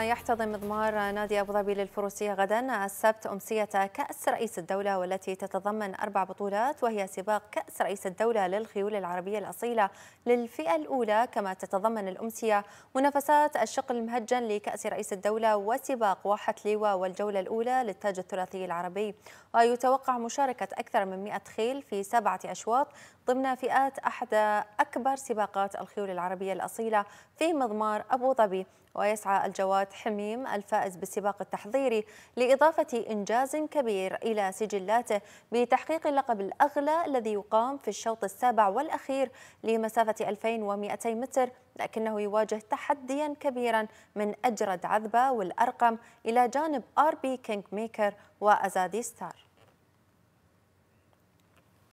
يحتضن مضمار نادي أبو ظبي للفروسية غدا السبت أمسية كأس رئيس الدولة والتي تتضمن أربع بطولات وهي سباق كأس رئيس الدولة للخيول العربية الأصيلة للفئة الأولى كما تتضمن الأمسية منافسات الشق المهجن لكأس رئيس الدولة وسباق واحة لواء والجولة الأولى للتاج الثلاثي العربي ويتوقع مشاركة أكثر من 100 خيل في سبعة أشواط ضمن فئات أحد أكبر سباقات الخيول العربية الأصيلة في مضمار أبو ظبي ويسعى الجواد سنوات حميم الفائز بالسباق التحضيري لإضافة إنجاز كبير إلى سجلاته بتحقيق اللقب الأغلى الذي يقام في الشوط السابع والأخير لمسافة 2200 متر لكنه يواجه تحديا كبيرا من أجرد عذبة والأرقم إلى جانب آر بي كينج ميكر وأزادي ستار